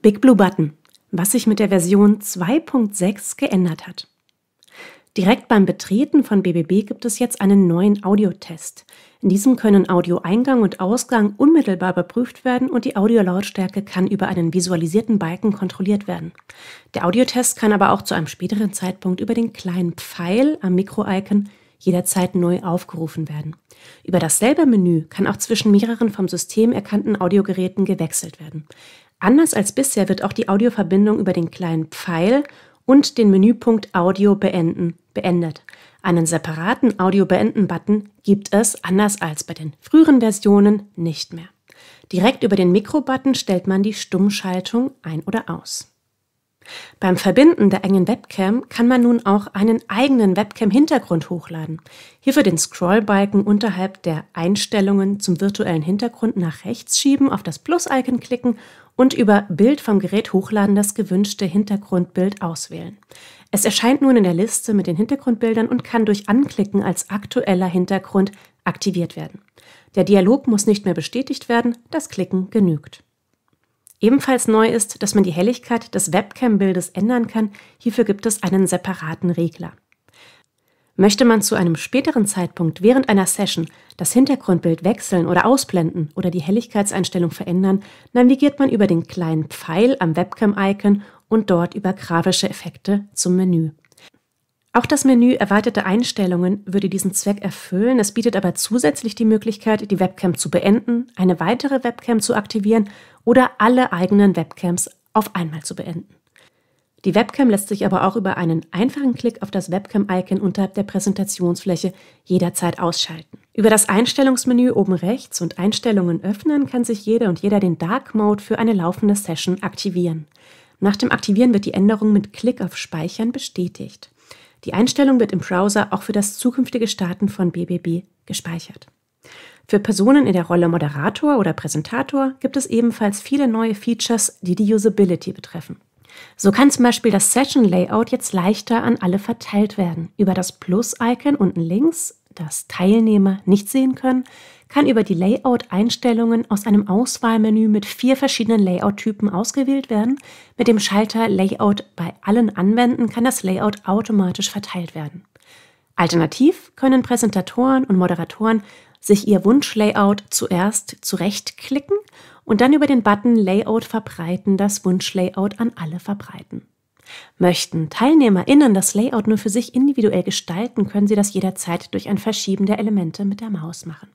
Big Blue Button, was sich mit der Version 2.6 geändert hat. Direkt beim Betreten von BBB gibt es jetzt einen neuen Audiotest. In diesem können Audioeingang und Ausgang unmittelbar überprüft werden und die Audiolautstärke kann über einen visualisierten Balken kontrolliert werden. Der Audiotest kann aber auch zu einem späteren Zeitpunkt über den kleinen Pfeil am Mikro-Icon jederzeit neu aufgerufen werden. Über dasselbe Menü kann auch zwischen mehreren vom System erkannten Audiogeräten gewechselt werden. Anders als bisher wird auch die Audioverbindung über den kleinen Pfeil und den Menüpunkt Audio beenden beendet. Einen separaten Audio beenden Button gibt es anders als bei den früheren Versionen nicht mehr. Direkt über den Mikro-Button stellt man die Stummschaltung ein oder aus. Beim Verbinden der engen Webcam kann man nun auch einen eigenen Webcam-Hintergrund hochladen. Hierfür den Scrollbalken unterhalb der Einstellungen zum virtuellen Hintergrund nach rechts schieben, auf das Plus-Icon klicken und über Bild vom Gerät hochladen das gewünschte Hintergrundbild auswählen. Es erscheint nun in der Liste mit den Hintergrundbildern und kann durch Anklicken als aktueller Hintergrund aktiviert werden. Der Dialog muss nicht mehr bestätigt werden, das Klicken genügt. Ebenfalls neu ist, dass man die Helligkeit des Webcam-Bildes ändern kann. Hierfür gibt es einen separaten Regler. Möchte man zu einem späteren Zeitpunkt während einer Session das Hintergrundbild wechseln oder ausblenden oder die Helligkeitseinstellung verändern, navigiert man über den kleinen Pfeil am Webcam-Icon und dort über grafische Effekte zum Menü. Auch das Menü Erweiterte Einstellungen würde diesen Zweck erfüllen. Es bietet aber zusätzlich die Möglichkeit, die Webcam zu beenden, eine weitere Webcam zu aktivieren oder alle eigenen Webcams auf einmal zu beenden. Die Webcam lässt sich aber auch über einen einfachen Klick auf das Webcam-Icon unterhalb der Präsentationsfläche jederzeit ausschalten. Über das Einstellungsmenü oben rechts und Einstellungen öffnen kann sich jede und jeder den Dark Mode für eine laufende Session aktivieren. Nach dem Aktivieren wird die Änderung mit Klick auf Speichern bestätigt. Die Einstellung wird im Browser auch für das zukünftige Starten von BBB gespeichert. Für Personen in der Rolle Moderator oder Präsentator gibt es ebenfalls viele neue Features, die die Usability betreffen. So kann zum Beispiel das Session Layout jetzt leichter an alle verteilt werden, über das Plus-Icon unten links das Teilnehmer nicht sehen können, kann über die Layout-Einstellungen aus einem Auswahlmenü mit vier verschiedenen Layout-Typen ausgewählt werden. Mit dem Schalter Layout bei allen anwenden kann das Layout automatisch verteilt werden. Alternativ können Präsentatoren und Moderatoren sich ihr Wunschlayout zuerst zurechtklicken und dann über den Button Layout verbreiten das Wunschlayout an alle verbreiten. Möchten TeilnehmerInnen das Layout nur für sich individuell gestalten, können sie das jederzeit durch ein Verschieben der Elemente mit der Maus machen.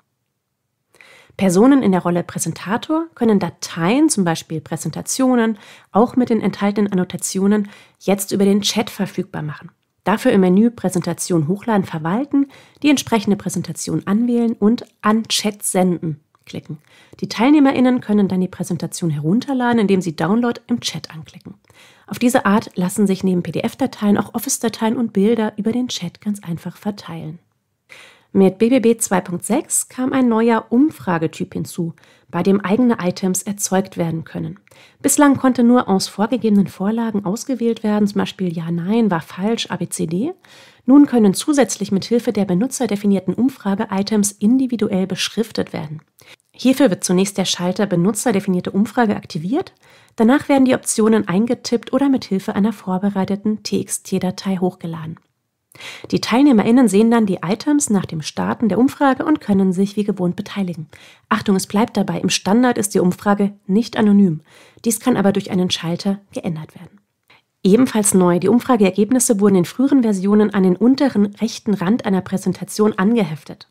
Personen in der Rolle Präsentator können Dateien, zum Beispiel Präsentationen, auch mit den enthaltenen Annotationen jetzt über den Chat verfügbar machen. Dafür im Menü Präsentation hochladen verwalten, die entsprechende Präsentation anwählen und an Chat senden klicken. Die TeilnehmerInnen können dann die Präsentation herunterladen, indem sie Download im Chat anklicken. Auf diese Art lassen sich neben PDF-Dateien auch Office-Dateien und Bilder über den Chat ganz einfach verteilen. Mit BBB 2.6 kam ein neuer Umfragetyp hinzu, bei dem eigene Items erzeugt werden können. Bislang konnte nur aus vorgegebenen Vorlagen ausgewählt werden, zum Beispiel Ja, Nein, war falsch, ABCD. Nun können zusätzlich mit Hilfe der benutzerdefinierten Umfrage Items individuell beschriftet werden. Hierfür wird zunächst der Schalter Benutzerdefinierte Umfrage aktiviert, danach werden die Optionen eingetippt oder mit Hilfe einer vorbereiteten TXT-Datei hochgeladen. Die TeilnehmerInnen sehen dann die Items nach dem Starten der Umfrage und können sich wie gewohnt beteiligen. Achtung, es bleibt dabei, im Standard ist die Umfrage nicht anonym. Dies kann aber durch einen Schalter geändert werden. Ebenfalls neu, die Umfrageergebnisse wurden in früheren Versionen an den unteren rechten Rand einer Präsentation angeheftet.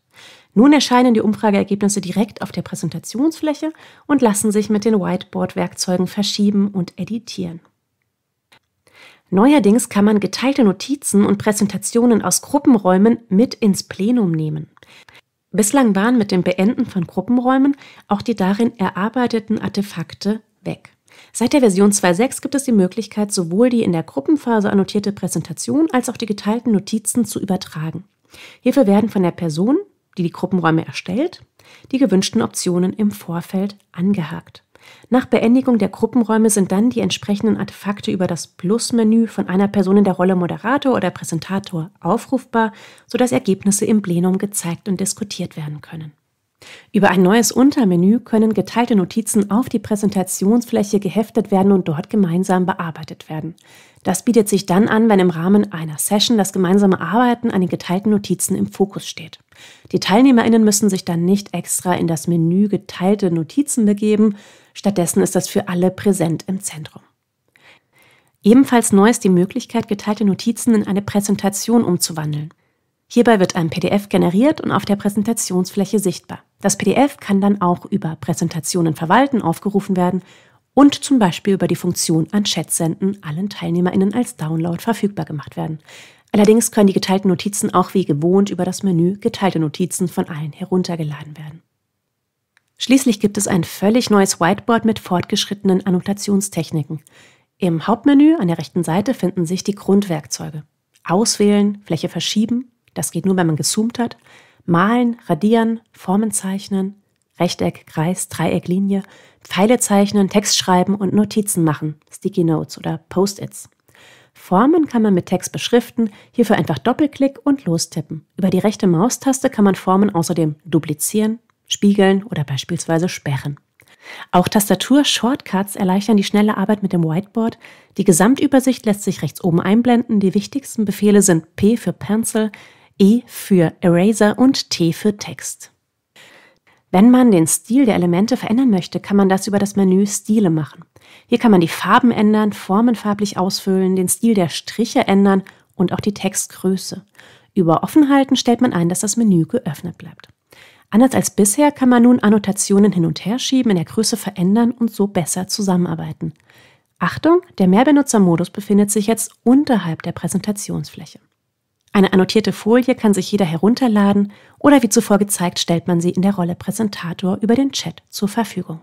Nun erscheinen die Umfrageergebnisse direkt auf der Präsentationsfläche und lassen sich mit den Whiteboard-Werkzeugen verschieben und editieren. Neuerdings kann man geteilte Notizen und Präsentationen aus Gruppenräumen mit ins Plenum nehmen. Bislang waren mit dem Beenden von Gruppenräumen auch die darin erarbeiteten Artefakte weg. Seit der Version 2.6 gibt es die Möglichkeit, sowohl die in der Gruppenphase annotierte Präsentation als auch die geteilten Notizen zu übertragen. Hierfür werden von der Person die die Gruppenräume erstellt, die gewünschten Optionen im Vorfeld angehakt. Nach Beendigung der Gruppenräume sind dann die entsprechenden Artefakte über das Plus-Menü von einer Person in der Rolle Moderator oder Präsentator aufrufbar, sodass Ergebnisse im Plenum gezeigt und diskutiert werden können. Über ein neues Untermenü können geteilte Notizen auf die Präsentationsfläche geheftet werden und dort gemeinsam bearbeitet werden. Das bietet sich dann an, wenn im Rahmen einer Session das gemeinsame Arbeiten an den geteilten Notizen im Fokus steht. Die Teilnehmerinnen müssen sich dann nicht extra in das Menü geteilte Notizen begeben, stattdessen ist das für alle präsent im Zentrum. Ebenfalls neu ist die Möglichkeit, geteilte Notizen in eine Präsentation umzuwandeln. Hierbei wird ein PDF generiert und auf der Präsentationsfläche sichtbar. Das PDF kann dann auch über Präsentationen verwalten aufgerufen werden und zum Beispiel über die Funktion an Chat senden allen TeilnehmerInnen als Download verfügbar gemacht werden. Allerdings können die geteilten Notizen auch wie gewohnt über das Menü Geteilte Notizen von allen heruntergeladen werden. Schließlich gibt es ein völlig neues Whiteboard mit fortgeschrittenen Annotationstechniken. Im Hauptmenü an der rechten Seite finden sich die Grundwerkzeuge. Auswählen, Fläche verschieben, das geht nur, wenn man gezoomt hat, Malen, Radieren, Formen zeichnen, Rechteck, Kreis, Dreieck, Linie, Pfeile zeichnen, Text schreiben und Notizen machen, Sticky Notes oder Post-its. Formen kann man mit Text beschriften, hierfür einfach Doppelklick und lostippen. Über die rechte Maustaste kann man Formen außerdem duplizieren, spiegeln oder beispielsweise sperren. Auch Tastatur-Shortcuts erleichtern die schnelle Arbeit mit dem Whiteboard. Die Gesamtübersicht lässt sich rechts oben einblenden. Die wichtigsten Befehle sind P für Pencil, E für Eraser und T für Text. Wenn man den Stil der Elemente verändern möchte, kann man das über das Menü Stile machen. Hier kann man die Farben ändern, Formen farblich ausfüllen, den Stil der Striche ändern und auch die Textgröße. Über Offenhalten stellt man ein, dass das Menü geöffnet bleibt. Anders als bisher kann man nun Annotationen hin und her schieben, in der Größe verändern und so besser zusammenarbeiten. Achtung, der Mehrbenutzermodus befindet sich jetzt unterhalb der Präsentationsfläche. Eine annotierte Folie kann sich jeder herunterladen oder wie zuvor gezeigt stellt man sie in der Rolle Präsentator über den Chat zur Verfügung.